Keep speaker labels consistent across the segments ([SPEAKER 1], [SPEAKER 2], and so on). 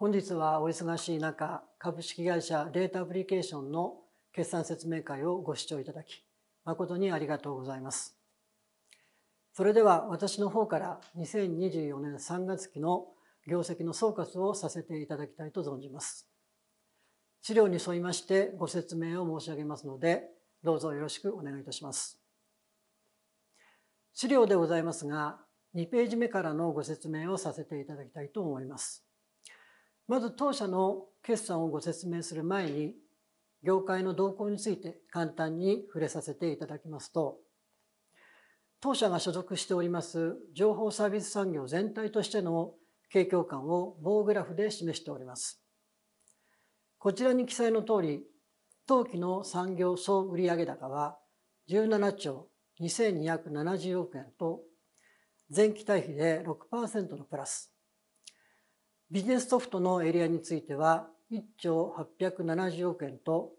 [SPEAKER 1] 本日はお忙しい中、株式会社データアプリケーションの決算説明会をご視聴いただき、誠にありがとうございます。それでは私の方から2024年3月期の業績の総括をさせていただきたいと存じます。資料に沿いましてご説明を申し上げますので、どうぞよろしくお願いいたします。資料でございますが、2ページ目からのご説明をさせていただきたいと思います。まず当社の決算をご説明する前に、業界の動向について簡単に触れさせていただきますと、当社が所属しております情報サービス産業全体としての景況感を棒グラフで示しております。こちらに記載の通り、当期の産業総売上高は17兆2270億円と、前期対比で6%のプラス。ビジネスソフトのエリアについては1兆870億円と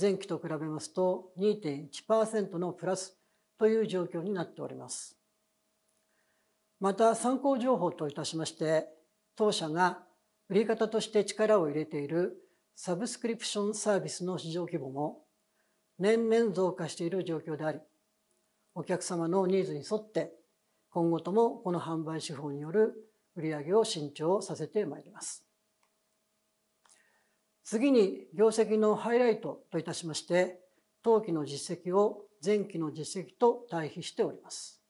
[SPEAKER 1] 前期と比べますと2.1%のプラスという状況になっております。また参考情報といたしまして当社が売り方として力を入れているサブスクリプションサービスの市場規模も年々増加している状況でありお客様のニーズに沿って今後ともこの販売手法による売上を伸長させてまいります。次に業績のハイライトといたしまして、当期の実績を前期の実績と対比しております。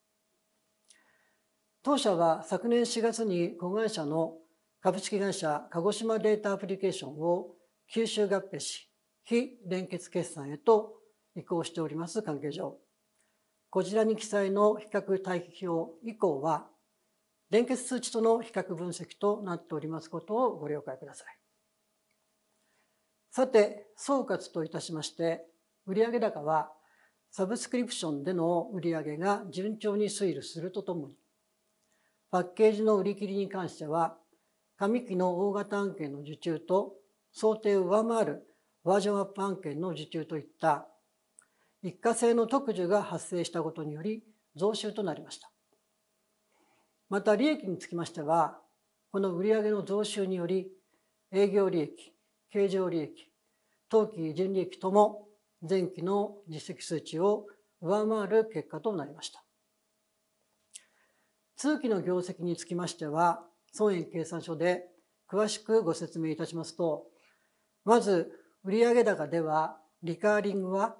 [SPEAKER 1] 当社は昨年4月に子会社の株式会社鹿児島データアプリケーションを吸収合併し、非連結決算へと移行しております関係上、こちらに記載の比較対比表以降は、連結数値との比較分析となっておりますことをご了解ください。さて、総括といたしまして、売上高はサブスクリプションでの売上が順調に推移するとともに、パッケージの売り切りに関しては、上期の大型案件の受注と想定を上回るバージョンアップ案件の受注といった一過性の特需が発生したことにより増収となりました。また利益につきましてはこの売上の増収により営業利益経常利益当期純利益とも前期の実績数値を上回る結果となりました通期の業績につきましては損益計算書で詳しくご説明いたしますとまず売上高ではリカーリングは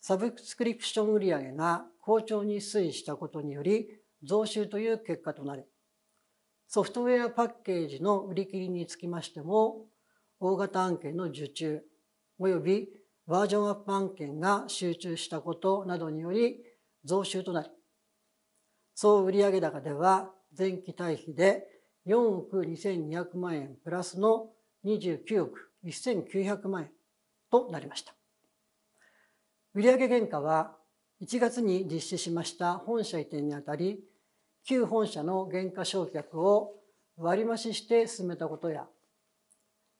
[SPEAKER 1] サブスクリプション売上が好調に推移したことにより増収という結果となりソフトウェアパッケージの売り切りにつきましても大型案件の受注およびバージョンアップ案件が集中したことなどにより増収となり総売上高では前期対比で4億2200万円プラスの29億1900万円となりました売上原価は1月に実施しました本社移転にあたり旧本社の減価償却を割増しして進めたことや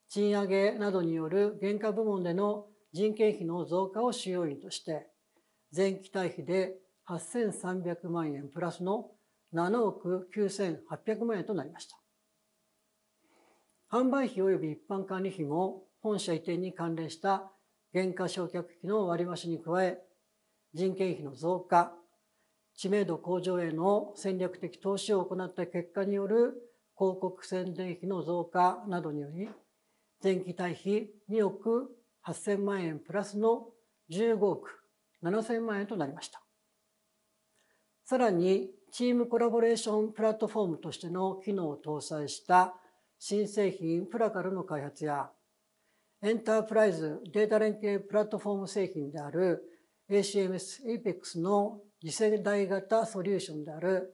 [SPEAKER 1] 賃上げなどによる原価部門での人件費の増加を主要因として前期対比で8300万円プラスの7億9800万円となりました販売費及び一般管理費も本社移転に関連した減価償却費の割増しに加え人件費の増加知名度向上への戦略的投資を行った結果による広告宣伝費の増加などにより前期対比2億8000万円プラスの15億7000万円となりましたさらにチームコラボレーションプラットフォームとしての機能を搭載した新製品プラカルの開発やエンタープライズデータ連携プラットフォーム製品である ACMS、APEX の次世代型ソリューションである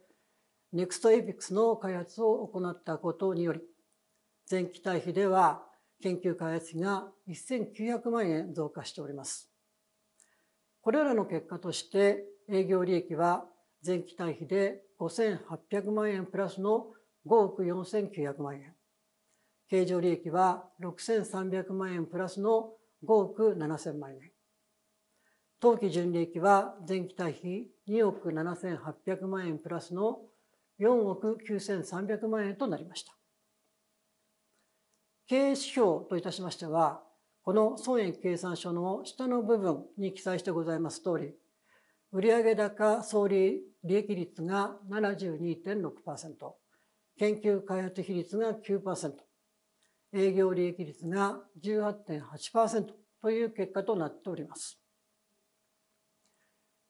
[SPEAKER 1] NEXTAPEX の開発を行ったことにより、前期対比では研究開発費が1900万円増加しております。これらの結果として営業利益は前期対比で5800万円プラスの5億4900万円。経常利益は6300万円プラスの5億7000万円。当期純利益は前期対比2億7800万円プラスの4億9300万円となりました。経営指標といたしましては、この損益計算書の下の部分に記載してございます通り、売上高総利益率が72.6%、研究開発比率が9%、営業利益率が18.8%という結果となっております。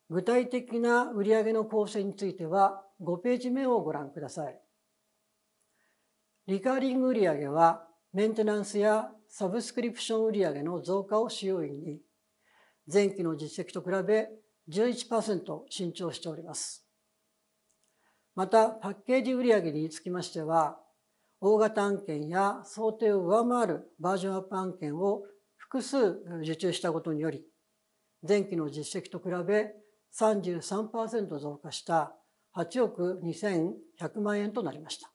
[SPEAKER 1] 具体的な売上の構成については5ページ目をご覧ください。リカーリング売上はメンテナンスやサブスクリプション売上の増加を主要因に前期の実績と比べ11%伸長しております。またパッケージ売上につきましては大型案件や想定を上回るバージョンアップ案件を複数受注したことにより前期の実績と比べ33%増加した8億2100万円となりました。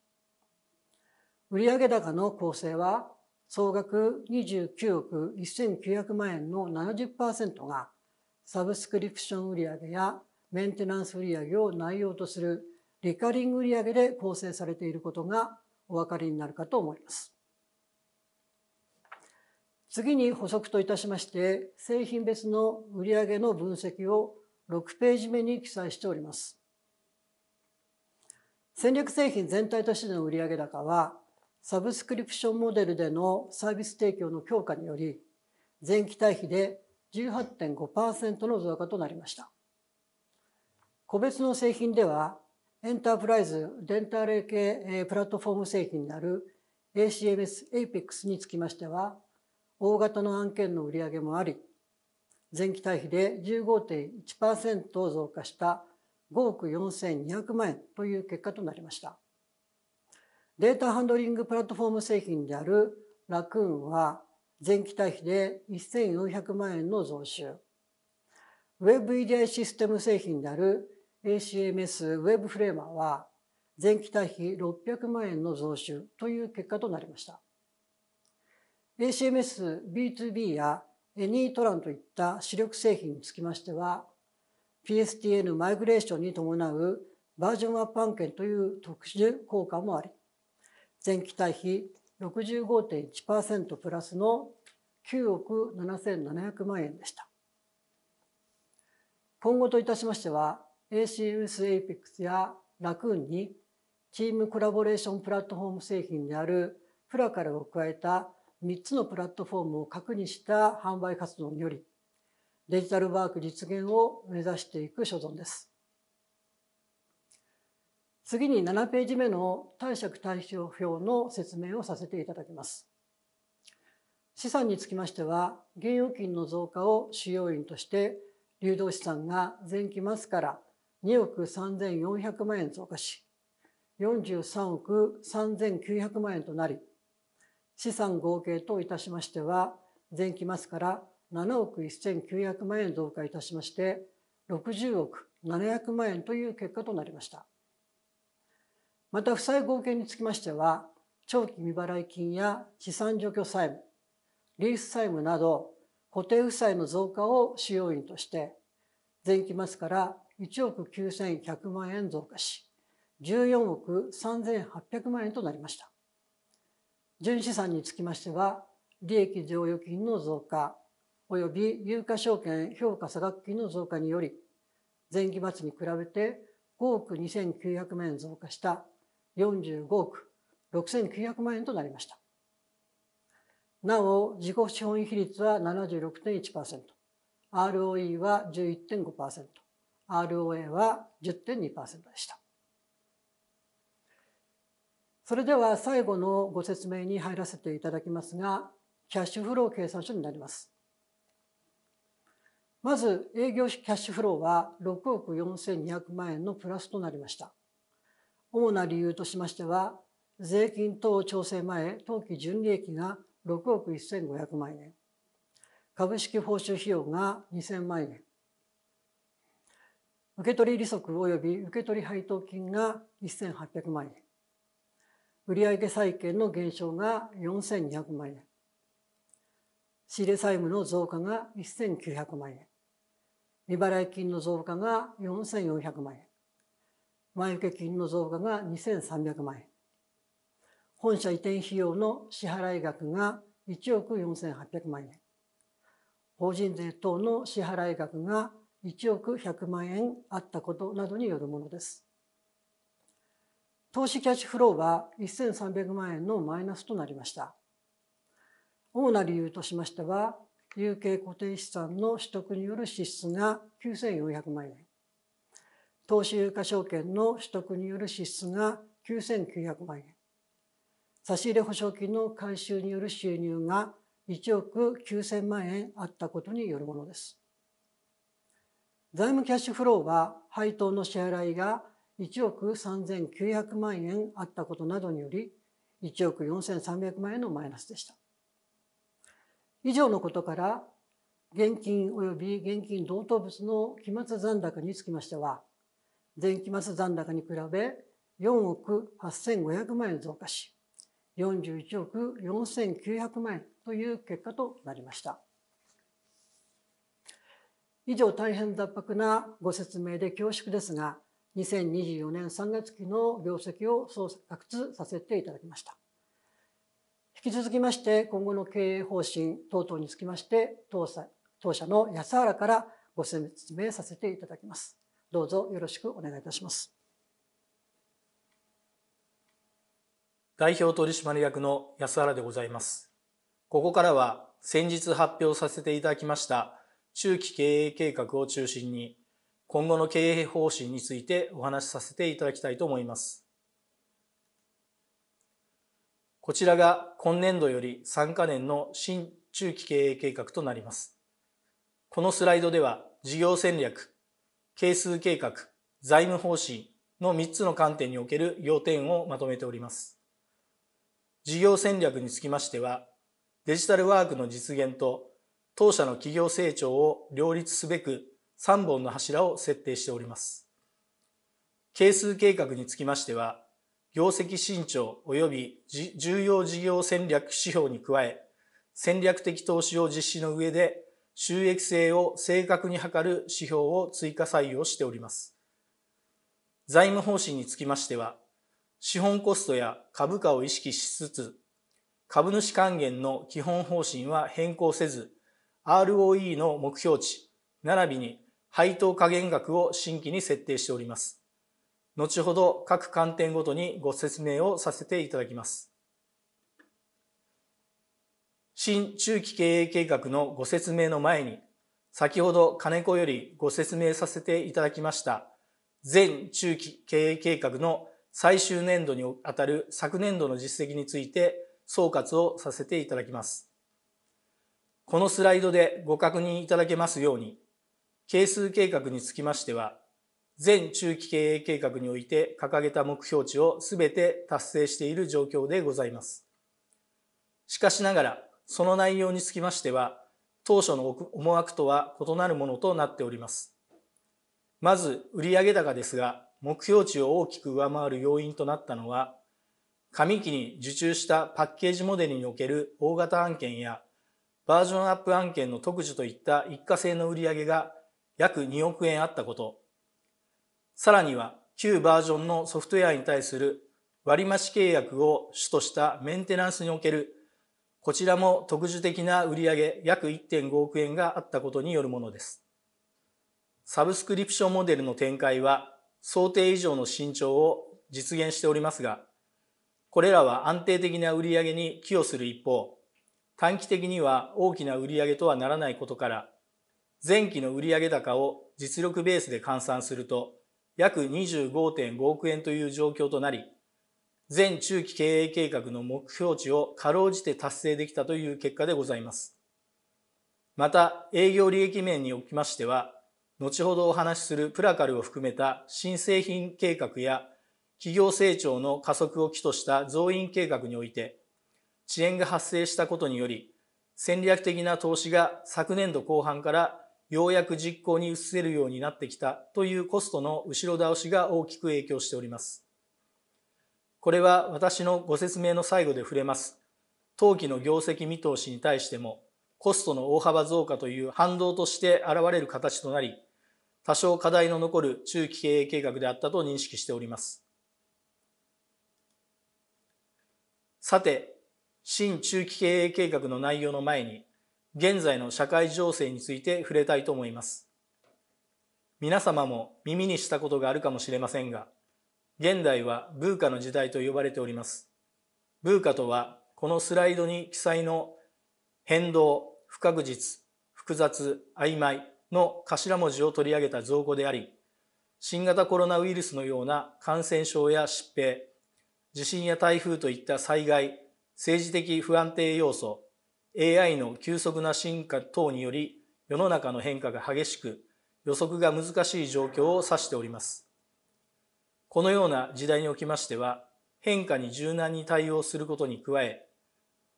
[SPEAKER 1] 売上高の構成は総額29億1900万円の70%がサブスクリプション売上やメンテナンス売上を内容とするリカリング売上で構成されていることがお分かりになるかと思います。次に補足といたしまして製品別の売上の分析を6ページ目に記載しております。戦略製品全体としての売上高はサブスクリプションモデルでのサービス提供の強化により前期対比で18.5%の増加となりました。個別の製品ではエンタープライズデンタル系プラットフォーム製品である ACMS APEX につきましては大型の案件の売上もあり前期対比で15.1%増加した5億4200万円という結果となりました。データハンドリングプラットフォーム製品であるラクーンは前期対比で1400万円の増収。WebEDI システム製品である ACMS Web フレーマーは前期対比600万円の増収という結果となりました。ACMS B2B やニートランといった主力製品につきましては PSTN マイグレーションに伴うバージョンアップ案件という特殊効果もあり前期対比65.1%プラスの9億7700万円でした今後といたしましては ACUS APEX やラクーンにチームコラボレーションプラットフォーム製品であるプラカルを加えた3つのプラットフォームを確認した販売活動によりデジタルワーク実現を目指していく所存です。次に7ページ目の貸借対照表の説明をさせていただきます。資産につきましては、現預金の増加を主要因として、流動資産が前期末から2億3400万円増加し、43億3900万円となり、資産合計といたしましては、前期末から7億1900万円増加いたしまして、60億700万円という結果となりました。また、負債合計につきましては、長期未払い金や資産除去債務、リース債務など固定負債の増加を主要因として、前期末から1億9100万円増加し、14億3800万円となりました。純資産につきましては、利益剰余金の増加、及び有価証券評価差額金の増加により、前期末に比べて5億2900万円増加した45億6900万円となりました。なお、自己資本比率は76.1%、ROE は11.5%、ROA は10.2%でした。それでは最後のご説明に入らせていただきますが、キャッシュフロー計算書になります。まず営業キャッシュフローは6億4200万円のプラスとなりました。主な理由としましては、税金等調整前当期純利益が6億1500万円、株式報酬費用が2000万円、受取利息及び受取配当金が1800万円、売上債権の減少が4200万円仕入れ債務の増加が1900万円未払い金の増加が4400万円前受金の増加が2300万円本社移転費用の支払い額が1億4800万円法人税等の支払い額が1億100万円あったことなどによるものです。投資キャッシュフローは1300万円のマイナスとなりました。主な理由としましては、有形固定資産の取得による支出が9400万円、投資有価証券の取得による支出が9900万円、差し入れ保証金の回収による収入が1億9000万円あったことによるものです。財務キャッシュフローは配当の支払いが1億3900万円あったことなどにより1億4300万円のマイナスでした。以上のことから現金及び現金同等物の期末残高につきましては前期末残高に比べ4億8500万円増加し41億4900万円という結果となりました。以上大変雑白なご説明で恐縮ですが2024年3月期の業績を創作させていただきました。引き続きまして今後の経営方針等々につきまして当社当社の安原からご説明させていただきます。どうぞよろしくお願いいたします。
[SPEAKER 2] 代表取締役の安原でございます。ここからは先日発表させていただきました中期経営計画を中心に今後の経営方針についてお話しさせていただきたいと思います。こちらが今年度より3カ年の新中期経営計画となります。このスライドでは事業戦略、係数計画、財務方針の3つの観点における要点をまとめております。事業戦略につきましては、デジタルワークの実現と当社の企業成長を両立すべく3本の柱を設定しております。係数計画につきましては、業績伸長及び重要事業戦略指標に加え、戦略的投資を実施の上で収益性を正確に測る指標を追加採用しております。財務方針につきましては、資本コストや株価を意識しつつ、株主還元の基本方針は変更せず、ROE の目標値、並びに配当加減額を新規に設定しております。後ほど各観点ごとにご説明をさせていただきます。新中期経営計画のご説明の前に、先ほど金子よりご説明させていただきました全中期経営計画の最終年度にあたる昨年度の実績について総括をさせていただきます。このスライドでご確認いただけますように、係数計画につきましては、全中期経営計画において掲げた目標値を全て達成している状況でございます。しかしながら、その内容につきましては、当初の思惑とは異なるものとなっております。まず、売上高ですが、目標値を大きく上回る要因となったのは、上期に受注したパッケージモデルにおける大型案件や、バージョンアップ案件の特需といった一過性の売上が約2億円あったことさらには旧バージョンのソフトウェアに対する割増契約を主としたメンテナンスにおけるこちらも特殊的な売上約1.5億円があったことによるものですサブスクリプションモデルの展開は想定以上の伸長を実現しておりますがこれらは安定的な売上に寄与する一方短期的には大きな売上とはならないことから前期の売上高を実力ベースで換算すると約25.5億円という状況となり、全中期経営計画の目標値をかろうじて達成できたという結果でございます。また、営業利益面におきましては、後ほどお話しするプラカルを含めた新製品計画や企業成長の加速を基とした増員計画において、遅延が発生したことにより、戦略的な投資が昨年度後半からようやく実行に移せるようになってきたというコストの後ろ倒しが大きく影響しております。これは私のご説明の最後で触れます。当期の業績見通しに対してもコストの大幅増加という反動として現れる形となり、多少課題の残る中期経営計画であったと認識しております。さて、新中期経営計画の内容の前に、現在の社会情勢について触れたいと思います。皆様も耳にしたことがあるかもしれませんが、現代はブーカの時代と呼ばれております。ブーカとは、このスライドに記載の変動、不確実、複雑、曖昧の頭文字を取り上げた造語であり、新型コロナウイルスのような感染症や疾病、地震や台風といった災害、政治的不安定要素、AI の急速な進化等により世の中の変化が激しく予測が難しい状況を指しております。このような時代におきましては変化に柔軟に対応することに加え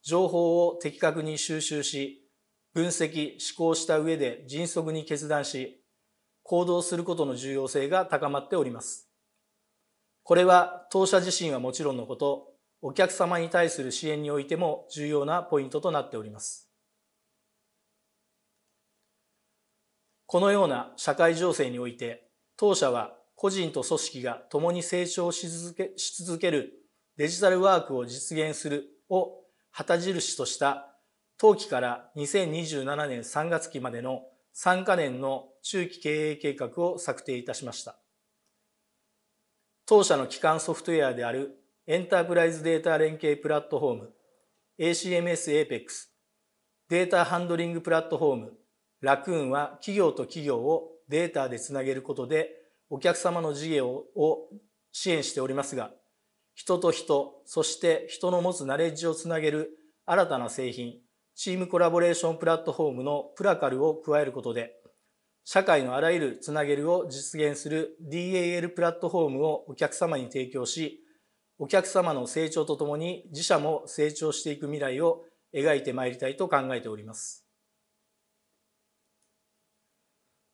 [SPEAKER 2] 情報を的確に収集し分析思考した上で迅速に決断し行動することの重要性が高まっております。これは当社自身はもちろんのことお客様に対する支援においても重要なポイントとなっておりますこのような社会情勢において当社は個人と組織が共に成長し続けし続けるデジタルワークを実現するを旗印とした当期から2027年3月期までの3カ年の中期経営計画を策定いたしました。当社の基幹ソフトウェアであるエンタープライズデータ連携プラットフォーム ACMS APEX データハンドリングプラットフォームラクーンは企業と企業をデータでつなげることでお客様の事業を支援しておりますが人と人そして人の持つナレッジをつなげる新たな製品チームコラボレーションプラットフォームのプラカルを加えることで社会のあらゆるつなげるを実現する DAL プラットフォームをお客様に提供しお客様の成長とともに自社も成長していく未来を描いてまいりたいと考えております。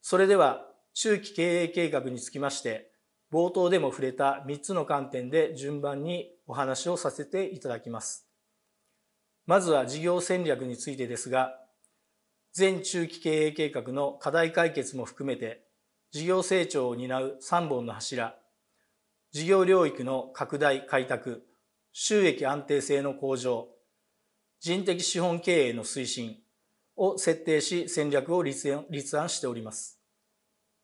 [SPEAKER 2] それでは中期経営計画につきまして冒頭でも触れた3つの観点で順番にお話をさせていただきます。まずは事業戦略についてですが全中期経営計画の課題解決も含めて事業成長を担う3本の柱事業領域の拡大開拓収益安定性の向上人的資本経営の推進を設定し戦略を立案しております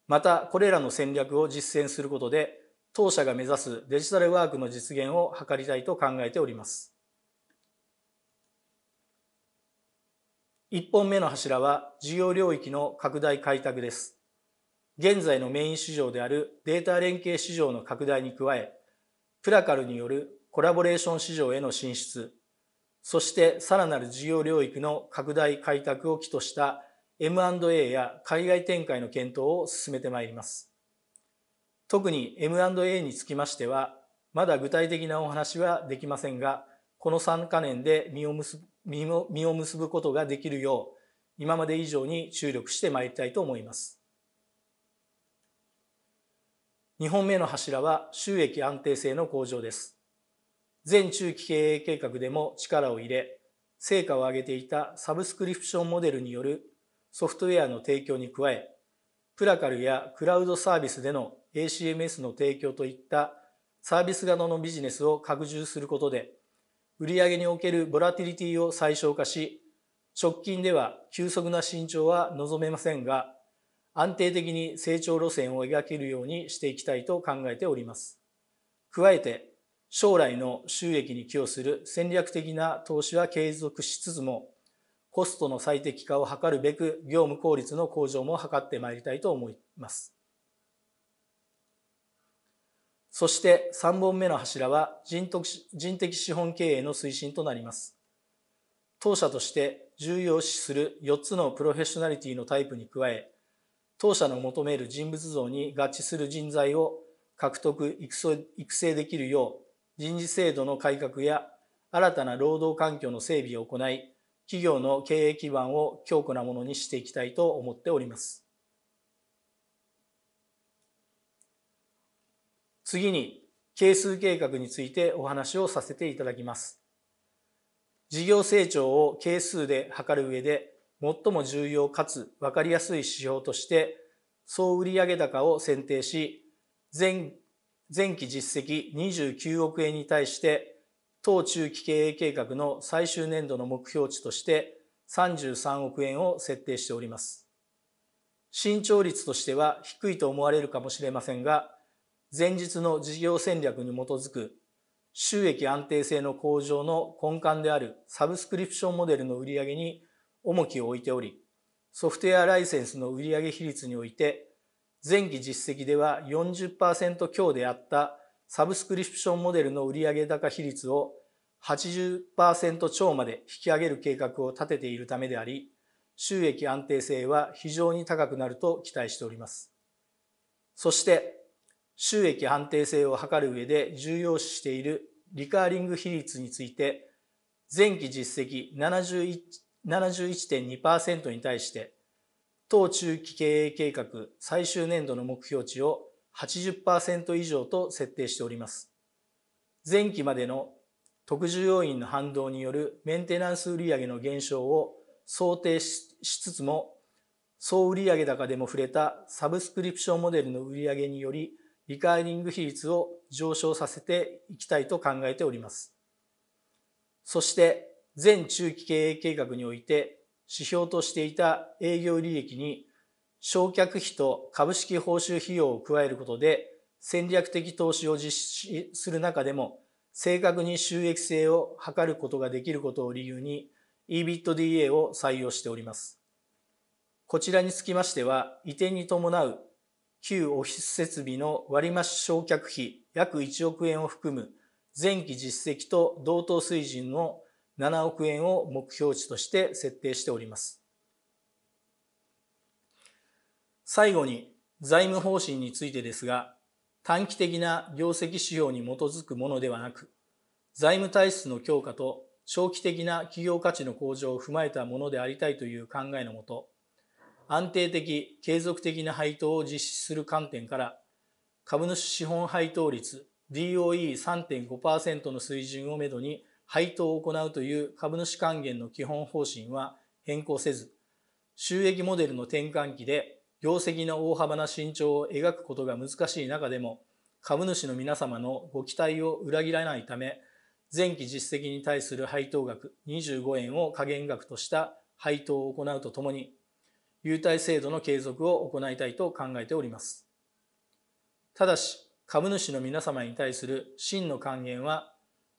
[SPEAKER 2] またこれらの戦略を実践することで当社が目指すデジタルワークの実現を図りたいと考えております1本目の柱は事業領域の拡大開拓です現在のメイン市場であるデータ連携市場の拡大に加え、プラカルによるコラボレーション市場への進出、そしてさらなる事業領域の拡大開拓を基とした M&A や海外展開の検討を進めてまいります。特に M&A につきましては、まだ具体的なお話はできませんが、この3カ年で身を結ぶ実を結ぶことができるよう、今まで以上に注力してまいりたいと思います。2本目の柱は収益安定性の向上です。全中期経営計画でも力を入れ、成果を上げていたサブスクリプションモデルによるソフトウェアの提供に加え、プラカルやクラウドサービスでの ACMS の提供といったサービス型のビジネスを拡充することで、売上におけるボラティリティを最小化し、直近では急速な伸長は望めませんが、安定的に成長路線を描けるようにしていきたいと考えております。加えて、将来の収益に寄与する戦略的な投資は継続しつつも、コストの最適化を図るべく業務効率の向上も図ってまいりたいと思います。そして3本目の柱は人的資本経営の推進となります。当社として重要視する4つのプロフェッショナリティのタイプに加え、当社の求める人物像に合致する人材を獲得育成できるよう人事制度の改革や新たな労働環境の整備を行い企業の経営基盤を強固なものにしていきたいと思っております次に係数計画についてお話をさせていただきます事業成長を係数で測る上で最も重要かつ分かりやすい指標として総売上高を選定し前前期実績29億円に対して当中期経営計画の最終年度の目標値として33億円を設定しております伸長率としては低いと思われるかもしれませんが前日の事業戦略に基づく収益安定性の向上の根幹であるサブスクリプションモデルの売上に重きを置いており、ソフトウェアライセンスの売上比率において、前期実績では40%強であったサブスクリプションモデルの売上高比率を80%超まで引き上げる計画を立てているためであり、収益安定性は非常に高くなると期待しております。そして、収益安定性を図る上で重要視しているリカーリング比率について、前期実績71.2%に対して当中期経営計画最終年度の目標値を80%以上と設定しております前期までの特需要員の反動によるメンテナンス売上の減少を想定しつつも総売上高でも触れたサブスクリプションモデルの売上によりリカーリング比率を上昇させていきたいと考えておりますそして全中期経営計画において指標としていた営業利益に償却費と株式報酬費用を加えることで戦略的投資を実施する中でも正確に収益性を図ることができることを理由に EBITDA を採用しております。こちらにつきましては移転に伴う旧オフィス設備の割増償却費約1億円を含む前期実績と同等水準の7億円を目標値として設定しております。最後に財務方針についてですが、短期的な業績指標に基づくものではなく、財務体質の強化と長期的な企業価値の向上を踏まえたものでありたいという考えのもと、安定的、継続的な配当を実施する観点から、株主資本配当率 DOE3.5% の水準をめどに配当を行うという株主還元の基本方針は変更せず、収益モデルの転換期で業績の大幅な伸長を描くことが難しい中でも、株主の皆様のご期待を裏切らないため、前期実績に対する配当額25円を加減額とした配当を行うとともに、優待制度の継続を行いたいと考えております。ただし、株主の皆様に対する真の還元は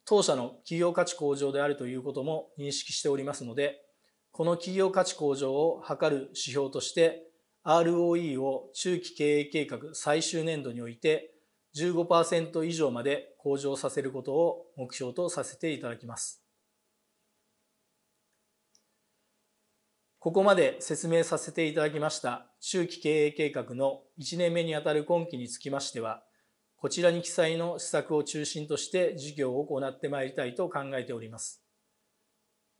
[SPEAKER 2] 当社の企業価値向上であるということも認識しておりますので、この企業価値向上を図る指標として、ROE を中期経営計画最終年度において15%以上まで向上させることを目標とさせていただきます。ここまで説明させていただきました中期経営計画の1年目にあたる今期につきましては、こちらに記載の施策を中心として事業を行ってまいりたいと考えております。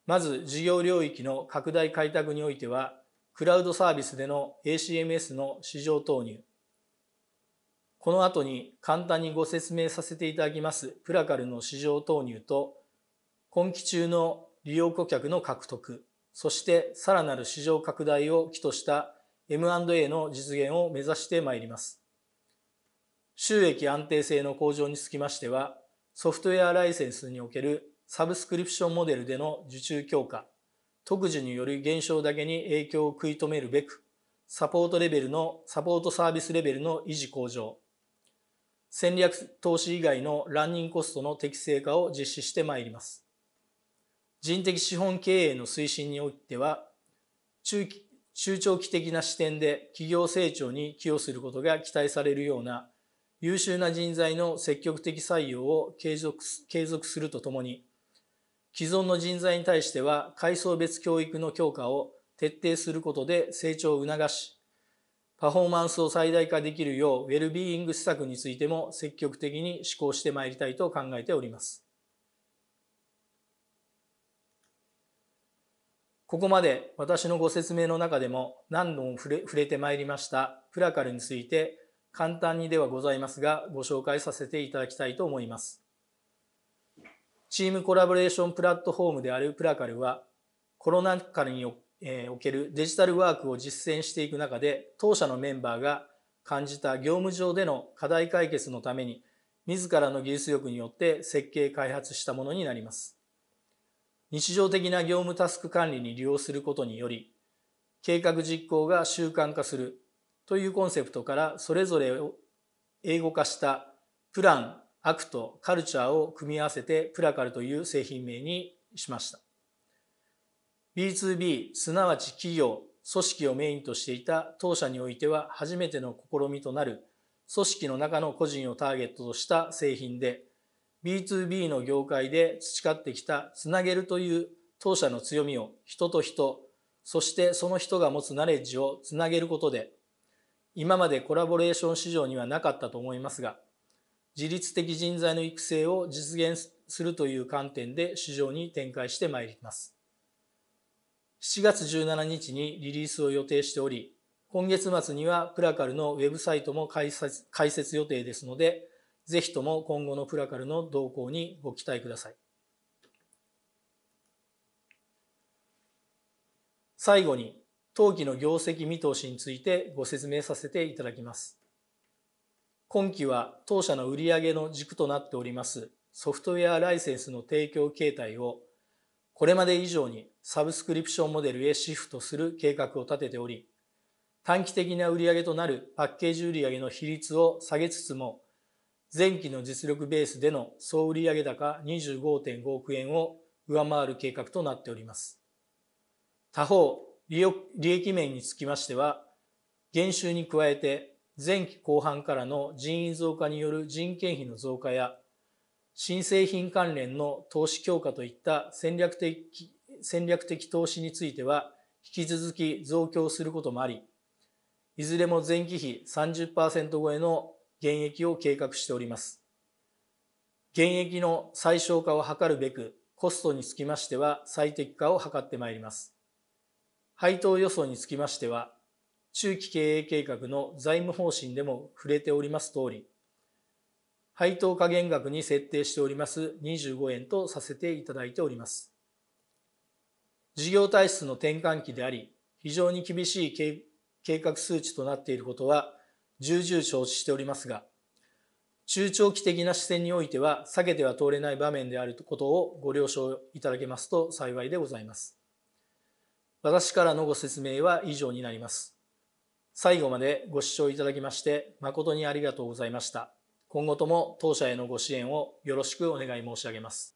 [SPEAKER 2] まず事業領域の拡大開拓においては、クラウドサービスでの ACMS の市場投入、この後に簡単にご説明させていただきますプラカルの市場投入と、今期中の利用顧客の獲得、そしてさらなる市場拡大を基とした M&A の実現を目指してまいります。収益安定性の向上につきましては、ソフトウェアライセンスにおけるサブスクリプションモデルでの受注強化、特需による減少だけに影響を食い止めるべく、サポートレベルの、サポートサービスレベルの維持向上、戦略投資以外のランニングコストの適正化を実施してまいります。人的資本経営の推進においては、中中長期的な視点で企業成長に寄与することが期待されるような優秀な人材の積極的採用を継続継続するとともに既存の人材に対しては階層別教育の強化を徹底することで成長を促しパフォーマンスを最大化できるようウェルビーイング施策についても積極的に施行してまいりたいと考えております。ここまで私のご説明の中でも何度も触れてまいりましたプラカルについて簡単にではございますがご紹介させていただきたいと思います。チームコラボレーションプラットフォームであるプラカルはコロナ禍におけるデジタルワークを実践していく中で当社のメンバーが感じた業務上での課題解決のために自らの技術力によって設計開発したものになります。日常的な業務タスク管理に利用することにより計画実行が習慣化するというコンセプトからそれぞれを英語化したプランアクトカルチャーを組み合わせてプラカルという製品名にしました B2B すなわち企業組織をメインとしていた当社においては初めての試みとなる組織の中の個人をターゲットとした製品で B2B の業界で培ってきたつなげるという当社の強みを人と人そしてその人が持つナレッジをつなげることで今までコラボレーション市場にはなかったと思いますが自律的人材の育成を実現するという観点で市場に展開してまいります7月17日にリリースを予定しており今月末にはプラカルのウェブサイトも開設開設予定ですのでぜひとも今後のプラカルの動向にご期待ください最後に当期の業績見通しについてご説明させていただきます。今期は当社の売上の軸となっておりますソフトウェアライセンスの提供形態をこれまで以上にサブスクリプションモデルへシフトする計画を立てており、短期的な売上となるパッケージ売上の比率を下げつつも、前期の実力ベースでの総売上高25.5億円を上回る計画となっております。他方、利益面につきましては、減収に加えて前期後半からの人員増加による人件費の増加や新製品関連の投資強化といった戦略的戦略的投資については引き続き増強することもありいずれも前期比30%超えの減益を計画しております減益の最小化を図るべくコストにつきましては最適化を図ってまいります配当予想につきましては、中期経営計画の財務方針でも触れております通り、配当加減額に設定しております25円とさせていただいております。事業体質の転換期であり、非常に厳しい計画数値となっていることは重々承知しておりますが、中長期的な視線においては避けては通れない場面であることをご了承いただけますと幸いでございます。私からのご説明は以上になります。最後までご視聴いただきまして誠にありがとうございました。今後とも当社へのご支援をよろしくお願い申し上げます。